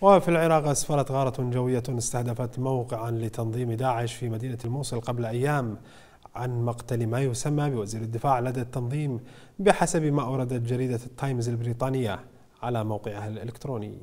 وفي العراق أسفرت غارة جوية استهدفت موقعا لتنظيم داعش في مدينة الموصل قبل أيام عن مقتل ما يسمى بوزير الدفاع لدى التنظيم بحسب ما أوردت جريدة التايمز البريطانية على موقعها الإلكتروني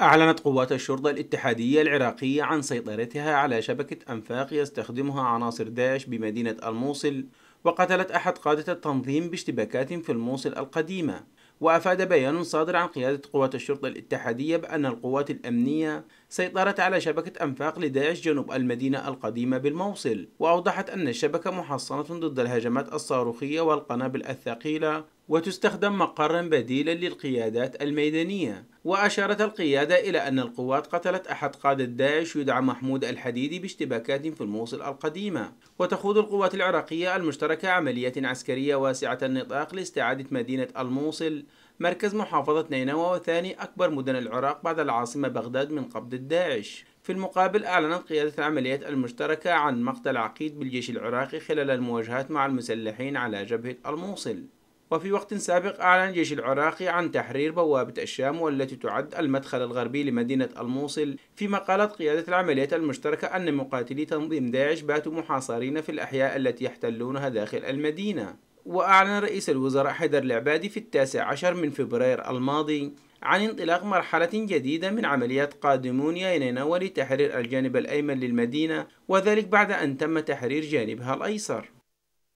أعلنت قوات الشرطة الاتحادية العراقية عن سيطرتها على شبكة أنفاق يستخدمها عناصر داعش بمدينة الموصل وقتلت أحد قادة التنظيم باشتباكات في الموصل القديمة وأفاد بيان صادر عن قيادة قوات الشرطة الاتحادية بأن القوات الأمنية سيطرت على شبكة أنفاق لداعش جنوب المدينة القديمة بالموصل وأوضحت أن الشبكة محصنة ضد الهجمات الصاروخية والقنابل الثقيلة وتستخدم مقرا بديلا للقيادات الميدانية وأشارت القيادة إلى أن القوات قتلت أحد قادة داعش يدعى محمود الحديدي باشتباكات في الموصل القديمة وتخوض القوات العراقية المشتركة عملية عسكرية واسعة النطاق لاستعادة مدينة الموصل مركز محافظة نينوى وثاني أكبر مدن العراق بعد العاصمة بغداد من قبض داعش في المقابل أعلنت قيادة العمليات المشتركة عن مقتل عقيد بالجيش العراقي خلال المواجهات مع المسلحين على جبهة الموصل وفي وقت سابق أعلن الجيش العراقي عن تحرير بوابة الشام والتي تعد المدخل الغربي لمدينة الموصل فيما قالت قيادة العمليات المشتركة أن مقاتلي تنظيم داعش باتوا محاصرين في الأحياء التي يحتلونها داخل المدينة وأعلن رئيس الوزراء حيدر العبادي في التاسع عشر من فبراير الماضي عن انطلاق مرحلة جديدة من عمليات قادمون يا لتحرير الجانب الأيمن للمدينة وذلك بعد أن تم تحرير جانبها الأيسر